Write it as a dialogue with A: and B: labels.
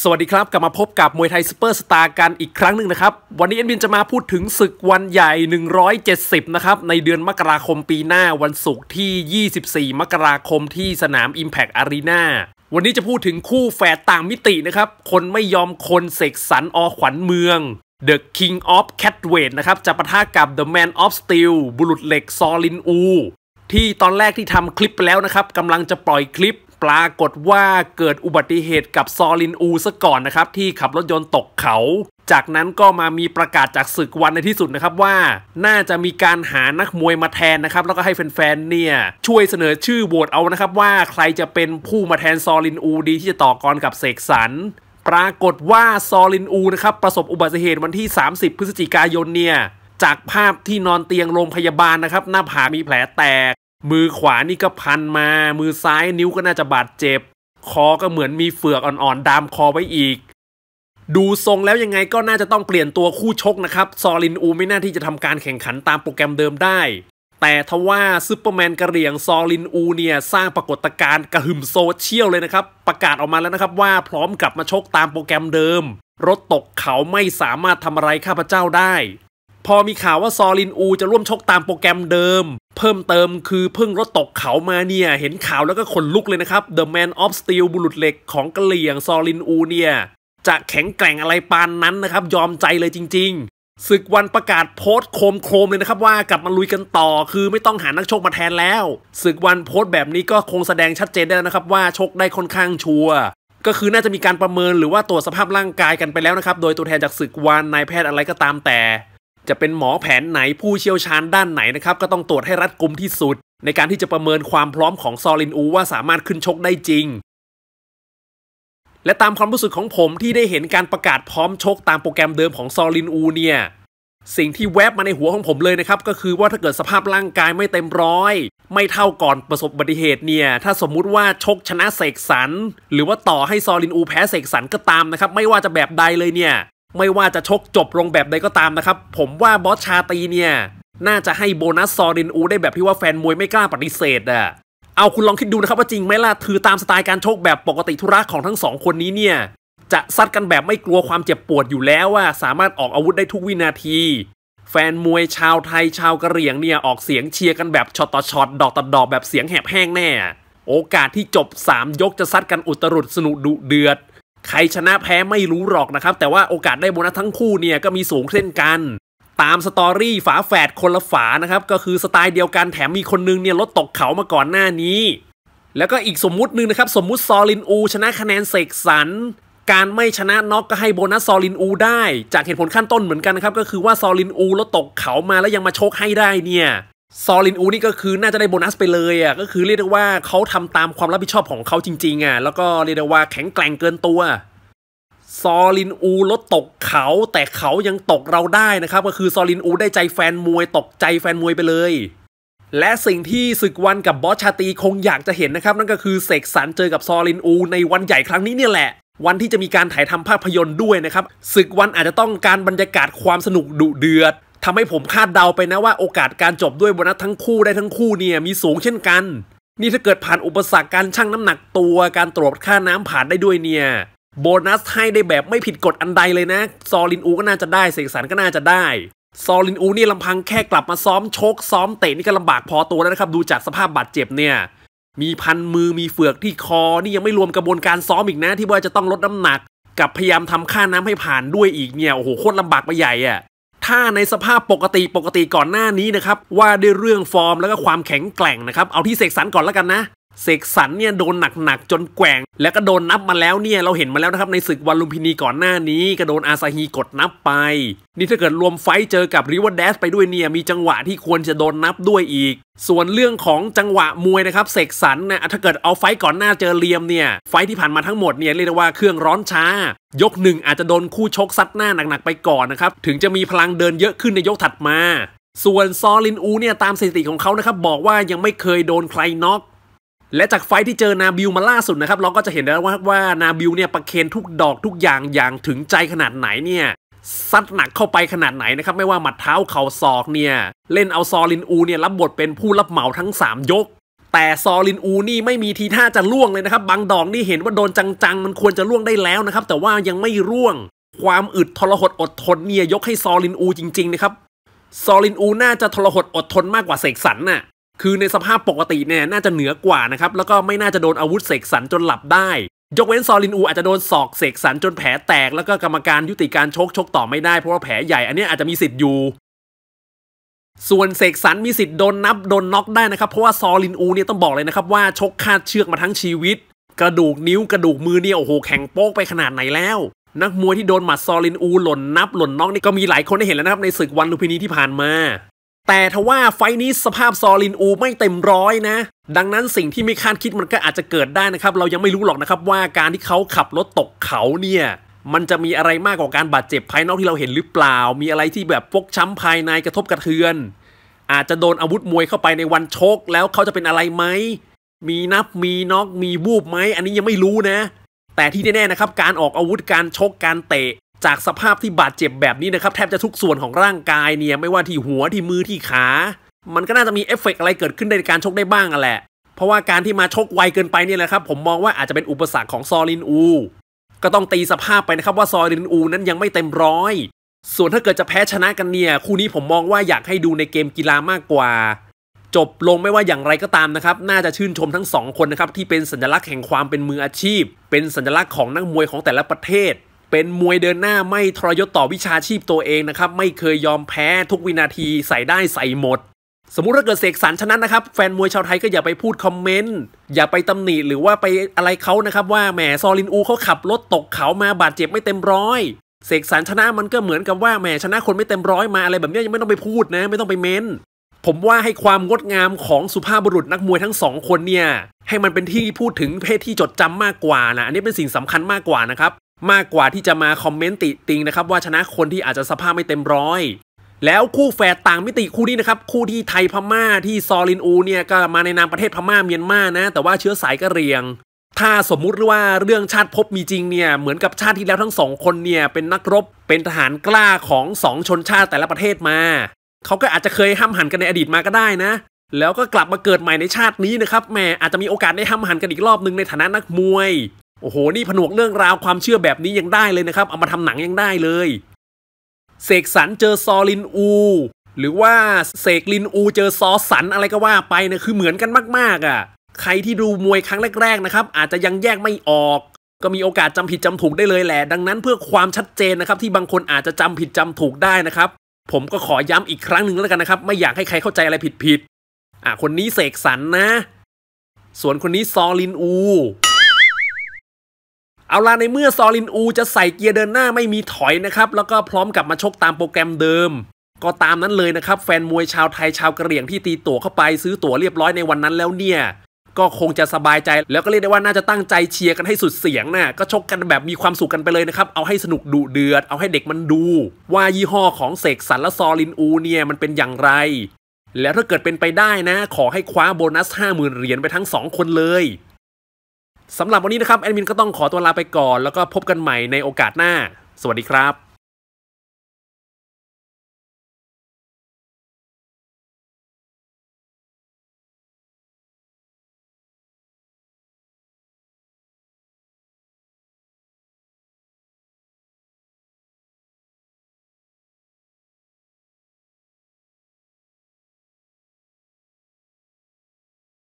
A: สวัสดีครับ กลับมาพบกับมวยไทยซูเปอร์สตาร์กันอีกครั้งหนึ่งนะครับ วันนี้เอ็นบินจะมาพูดถึงศึกวันใหญ่ 170 นะครับ ในเดือนมกราคมปีหน้าวันศุกร์ที่ 24 มกราคมที่สนาม Impact Arena วันนี้จะพูดถึงคู่แฝดต่างมิตินะครับ คนไม่ยอมคนเสกสรรอขวัญเมือง The King of Catweight นะครับ จะปะทะกับ The Man of Steel บุรุษเหล็กซอลินอูที่ตอนแรกที่ทำคลิปไปแล้วนะครับกำลังจะปล่อยคลิปปรากฏว่าเกิดอุบัติเหตุกับซอลินอูซะก่อนนะครับที่ขับรถยนต์ตกเขา จากนั้นก็มามีประกาศจากศึกวันในที่สุดนะครับว่า น่าจะมีการหานักมวยมาแทนนะครับแล้วก็ให้แฟนๆเนี่ยช่วยเสนอชื่อโหวตเอานะครับว่าใครจะเป็นผู้มาแทนซอลินอูดีที่จะต่อกรกับเสกสรรปรากฏว่าซอลินอูนะครับประสบอุบัติเหตุวันที่ 30 พฤศจิกายนเนี่ยจากภาพที่นอนเตียงโรงพยาบาลนะครับหน้าผากมีแผลแตกมือขวานี่ก็พันมา มือซ้ายนิ้วก็น่าจะบาดเจ็บ คอก็เหมือนมีเฟือกอ่อนๆดามคอไว้อีก ดูทรงแล้วยังไงก็น่าจะต้องเปลี่ยนตัวคู่ชกนะครับซอลินอูไม่น่าที่จะทำการแข่งขันตามโปรแกรมเดิมได้ แต่ทว่าซูเปอร์แมนกระเหรี่ยงซอลินอูเนี่ยสร้างปรากฏการณ์กระหึ่มโซเชียลเลยนะครับประกาศออกมาแล้วนะครับว่าพร้อมกลับมาชกตามโปรแกรมเดิม รถตกเขาไม่สามารถทำอะไรข้าพเจ้าได้ พอมีข่าวว่าซอลินอูจะร่วมชกตามโปรแกรมเดิมเพิ่มเติมคือเพิ่งรถตกเขามาเนี่ย เห็นข่าวแล้วก็ขนลุกเลยนะครับ The Man of Steel บุรุษเหล็กของกะเหลี่ยง ซอลินอูเนี่ยจะแข็งแกร่งอะไรปานนั้นนะครับ ยอมใจเลยจริงๆศึกวันประกาศโพสโคมโคมเลยนะครับว่ากลับมาลุยกันต่อ คือไม่ต้องหานักชกมาแทนแล้วศึกวันโพสแบบนี้ก็คงแสดงชัดเจนได้แล้วนะครับว่าชกได้ค่อนข้างชัวร์ก็คือน่าจะมีการประเมินหรือว่าตรวจสภาพร่างกายกันไปแล้วนะครับโดยตัวแทนจากศึกวันนายแพทย์อะไรก็ตามแต่จะเป็นหมอแผนไหนผู้เชี่ยวชาญด้านไหนนะครับ ก็ต้องตรวจให้รัดกุมที่สุดในการที่จะประเมินความพร้อมของซอลินอูว่าสามารถขึ้นชกได้จริง และตามความรู้สึกของผมที่ได้เห็นการประกาศพร้อมชกตามโปรแกรมเดิมของซอลินอูเนี่ยสิ่งที่แวบมาในหัวของผมเลยนะครับก็คือว่าถ้าเกิดสภาพร่างกายไม่เต็มร้อยไม่เท่าก่อนประสบอุบัติเหตุเนี่ยถ้าสมมุติว่าชกชนะเสกสรรหรือว่าต่อให้ซอลินอูแพ้เสกสรรก็ตามนะครับไม่ว่าจะแบบใดเลยเนี่ยไม่ว่าจะชกจบลงแบบใดก็ตามนะครับ ผมว่าบอสชาตีเนี่ย น่าจะให้โบนัสซอรินอูได้แบบที่ว่าแฟนมวยไม่กล้าปฏิเสธอะเอาคุณลองคิดดูนะครับว่าจริงไหมล่ะถือตามสไตล์การชกแบบปกติธุระของทั้งสองคนนี้เนี่ย จะซัดกันแบบไม่กลัวความเจ็บปวดอยู่แล้วว่าสามารถออกอาวุธได้ทุกวินาที แฟนมวยชาวไทยชาวกะเหรี่ยงเนี่ยออกเสียงเชียร์กันแบบช็อตต่อช็อตดอกต่อดอกแบบเสียงแหบแห้งแน่โอกาสที่จบ3ยกจะซัดกันอุตรุดสนุกดุเดือดใครชนะแพ้ไม่รู้หรอกนะครับ แต่ว่าโอกาสได้โบนัสทั้งคู่เนี่ยก็มีสูงเช่นกัน ตามสตอรี่ฝาแฝดคนละฝานะครับก็คือสไตล์เดียวกันแถมมีคนนึงเนี่ยรถตกเขามาก่อนหน้านี้ แล้วก็อีกสมมุตินึงนะครับ สมมุติซอลินอู ชนะคะแนนเสกสรรการไม่ชนะน็อกก็ให้โบนัสซอลินอูได้ จากเหตุผลขั้นต้นเหมือนกันนะครับก็คือว่าซอลินอูรถตกเขามาแล้วยังมาโชคให้ได้เนี่ยซอลินอูนี่ก็คือน่าจะได้โบนัสไปเลยอ่ะก็คือเรียกได้ว่าเขาทำตามความรับผิดชอบของเขาจริงๆอ่ะแล้วก็เรียกได้ว่าแข็งแกร่งเกินตัว ซอลินอูรถตกเขาแต่เขายังตกเราได้นะครับ ก็คือซอลินอูได้ใจแฟนมวยตกใจแฟนมวยไปเลย และสิ่งที่ศึกวันกับบอสชาตีคงอยากจะเห็นนะครับนั่นก็คือเสกสรรเจอกับซอลินอูในวันใหญ่ครั้งนี้เนี่ยแหละ วันที่จะมีการถ่ายทำภาพยนตร์ด้วยนะครับศึกวันอาจจะต้องการบรรยากาศความสนุกดุเดือดทำให้ผมคาดเดาไปนะว่าโอกาสการจบด้วยโบนัสทั้งคู่ได้ทั้งคู่เนี่ยมีสูงเช่นกัน นี่ถ้าเกิดผ่านอุปสรรคการชั่งน้ำหนักตัวการตรวจค่าน้ำผ่านได้ด้วยเนี่ย โบนัสให้ได้แบบไม่ผิดกฎอันใดเลยนะ ซอลินอูก็น่าจะได้เสกสารก็น่าจะได้ ซอลินอูนี่ลำพังแค่กลับมาซ้อมชกซ้อมเตะนี่ก็ลำบากพอตัวแล้วนะครับ ดูจากสภาพบาดเจ็บเนี่ยมีพันมือมีเฟือกที่คอนี่ยังไม่รวมกระบวนการซ้อมอีกนะที่ว่าจะต้องลดน้ำหนัก กับพยายามทำค่าน้ำให้ผ่านด้วยอีกเนี่ยโอ้โหโคตรลำบากไปใหญ่อะ่ะถ้าในสภาพปกติปกติก่อนหน้านี้นะครับ ว่าด้วยเรื่องฟอร์มแล้วก็ความแข็งแกร่งนะครับ เอาที่เสกสรรก่อนแล้วกันนะเสกสรรเนี่ยโดนหนักๆจนแกว่งแล้วก็โดนนับมาแล้วเนี่ย เราเห็นมาแล้วนะครับในศึกวันลุมพินีก่อนหน้านี้ก็โดนอาซาฮี กดนับไป นี่ถ้าเกิดรวมไฟเจอกับริวเดสไปด้วยเนี่ยมีจังหวะที่ควรจะโดนนับด้วยอีก ส่วนเรื่องของจังหวะมวยนะครับเสกสรรนะถ้าเกิดเอาไฟก่อนหน้าเจอเลียมเนี่ยไฟที่ผ่านมาทั้งหมดเนี่ยเรียกได้ว่าเครื่องร้อนช้า ยกหนึ่งอาจจะโดนคู่ชกซัดหน้าหนักๆไปก่อนนะครับถึงจะมีพลังเดินเยอะขึ้นในยกถัดมา ส่วนซอลินอูเนี่ยตามสถิติของเขานะครับบอกว่ายังไม่เคยโดนใครน็อกและจากไฟที่เจอนาบิลมาล่าสุดนะครับ เราก็จะเห็นได้ว่าว่านาบิลเนี่ยประเคนทุกดอกทุกอย่างอย่างถึงใจขนาดไหนเนี่ย ซัดหนักเข้าไปขนาดไหนนะครับ ไม่ว่าหมัดเท้าเข่าศอกเนี่ย เล่นเอา ซอลินอูเนี่ยรับบทเป็นผู้รับเหมาทั้ง 3 ยก แต่ซอลินอูนี่ไม่มีทีท่าจะล่วงเลยนะครับ บางดอกนี่เห็นว่าโดนจังๆ มันควรจะล่วงได้แล้วนะครับแต่ว่ายังไม่ร่วง ความอึดทรหดอดทนเนี่ยยกให้ซอลินอูจริงๆนะครับซอลินอูน่าจะทรหดอดทนมากกว่าเสกสรรน่ะคือในสภาพปกติเนี่ยน่าจะเหนือกว่านะครับ แล้วก็ไม่น่าจะโดนอาวุธเสกสรรจนหลับได้ ยกเว้นซอลินอู อาจจะโดนศอกเสกสรรจนแผลแตกแล้วก็กรรมการยุติการชกชกต่อไม่ได้ เพราะว่าแผลใหญ่อันนี้อาจจะมีสิทธิ์อยู่ ส่วนเสกสรรมีสิทธิ์โดนนับโดนน็อกได้นะครับเพราะว่าซอลินอูเนี่ยต้องบอกเลยนะครับ ว่าชกคาดเชือกมาทั้งชีวิต กระดูกนิ้วกระดูกมือเนี่ยโอ้โหแข็งโป๊กไปขนาดไหนแล้ว นักมวยที่โดนหมัดซอลินอู หล่นนับ หล่นน็อกนี่ก็มีหลายคนได้เห็นแล้วนะครับ ในศึกวันลุมพินีที่ผ่านมาแต่ทว่าไฟนี้สภาพซอลินอูไม่เต็มร้อยนะ ดังนั้นสิ่งที่ไม่คาดคิดมันก็อาจจะเกิดได้นะครับ เรายังไม่รู้หรอกนะครับ ว่าการที่เขาขับรถตกเขาเนี่ยมันจะมีอะไรมากกว่าการบาดเจ็บภายนอกที่เราเห็นหรือเปล่า มีอะไรที่แบบฟกช้ำภายในกระทบกระเทือน อาจจะโดนอาวุธมวยเข้าไปในวันชกแล้วเขาจะเป็นอะไรไหมมีนับมีน็อกมีบูบไหมอันนี้ยังไม่รู้นะ แต่ที่แน่ๆนะครับ การออกอาวุธการชกการเตะจากสภาพที่บาดเจ็บแบบนี้นะครับแทบจะทุกส่วนของร่างกายเนี่ยไม่ว่าที่หัวที่มือที่ขา มันก็น่าจะมีเอฟเฟกอะไรเกิดขึ้นในการชกได้บ้างแหละเพราะว่าการที่มาชกไวเกินไปเนี่ยแหละครับ ผมมองว่าอาจจะเป็นอุปสรรคของซอลินอู ก็ต้องตีสภาพไปนะครับว่าซอลินอูนั้นยังไม่เต็มร้อยส่วนถ้าเกิดจะแพ้ชนะกันเนี่ยคู่นี้ผมมองว่าอยากให้ดูในเกมกีฬามากกว่า จบลงไม่ว่าอย่างไรก็ตามนะครับน่าจะชื่นชมทั้งสองคนนะครับที่เป็นสัญลักษณ์แห่งความเป็นมืออาชีพ เป็นสัญลักษณ์ของนักมวยของแต่ละประเทศเป็นมวยเดินหน้าไม่ทรยศต่อวิชาชีพตัวเองนะครับ ไม่เคยยอมแพ้ทุกวินาทีใส่ได้ใส่หมด สมมุติถ้าเกิดเสกสรรชนะนะครับ แฟนมวยชาวไทยก็อย่าไปพูดคอมเมนต์อย่าไปตำหนิหรือว่าไปอะไรเขานะครับ ว่าแหมซอลินอูเขาขับรถตกเขามาบาดเจ็บไม่เต็มร้อยเสกสรรชนะมันก็เหมือนกับว่าแหมชนะคนไม่เต็มร้อยมาอะไรแบบนี้ยังไม่ต้องไปพูดนะ ไม่ต้องไปเมนผมว่าให้ความงดงามของสุภาพบุรุษนักมวยทั้งสองคนเนี่ยให้มันเป็นที่พูดถึงเพศที่จดจำมากกว่านะอันนี้เป็นสิ่งสำคัญมากกว่านะครับมากกว่าที่จะมาคอมเมนต์ติติงนะครับว่าชนะคนที่อาจจะสภาพไม่เต็มร้อยแล้วคู่แฝดต่างมิติคู่นี้นะครับคู่ที่ไทยพม่าที่ซอลินอูเนี่ยก็มาในนามประเทศพม่าเมียนมานะ แต่ว่าเชื้อสายกะเหรี่ยง ถ้าสมมุติว่าเรื่องชาติพบมีจริงเนี่ยเหมือนกับชาติที่แล้วทั้งสองคนเนี่ยเป็นนักรบ เป็นทหารกล้าของสองชนชาติแต่ละประเทศมาเขาก็อาจจะเคยห้ามหันกันในอดีตมาก็ได้นะ แล้วก็กลับมาเกิดใหม่ในชาตินี้นะครับแม่อาจจะมีโอกาสได้ห้ามหันกันอีกรอบหนึ่งในฐานะนักมวยโอ้โห นี่ผนวกเรื่องราวความเชื่อแบบนี้ยังได้เลยนะครับ เอามาทำหนังยังได้เลย เสกสรรเจอซอลินอู หรือว่าเสกลินอูเจอซอสันอะไรก็ว่าไปนะคือเหมือนกันมากๆอะ่ะ ใครที่ดูมวยครั้งแรก ๆนะครับ อาจจะยังแยกไม่ออก ก็มีโอกาสจำผิดจำถูกได้เลยแหละ ดังนั้นเพื่อความชัดเจนนะครับ ที่บางคนอาจจะจำผิดจำถูกได้นะครับ ผมก็ขอย้ำอีกครั้งหนึ่งแล้วกันนะครับ ไม่อยากให้ใครเข้าใจอะไรผิดๆ อ่ะคนนี้เสกสรรนะ ส่วนคนนี้ซอลินอูเอาล่ะในเมื่อซอลินอูจะใส่เกียร์เดินหน้าไม่มีถอยนะครับแล้วก็พร้อมกับมาชกตามโปรแกรมเดิม ก็ตามนั้นเลยนะครับแฟนมวยชาวไทยชาวกระเหรี่ยงที่ตีตั๋วเข้าไปซื้อตั๋วเรียบร้อยในวันนั้นแล้วเนี่ยก็คงจะสบายใจ แล้วก็เรียกได้ว่าน่าจะตั้งใจเชียร์กันให้สุดเสียงนะ่ะก็ชกกันแบบมีความสุขกันไปเลยนะครับเอาให้สนุกดุเดือดเอาให้เด็กมันดู ว่ายี่ห้อของเสกสรรและซอลินอูเนี่ยมันเป็นอย่างไร แล้วถ้าเกิดเป็นไปได้นะ ขอให้คว้าโบนัส 50,000เหรียญไปทั้ง2คนเลยสำหรับวันนี้นะครับ แอดมินก็ต้องขอตัวลาไปก่อน แล้วก็พบกันใหม่ในโอกาสหน้า สวัสดีครับ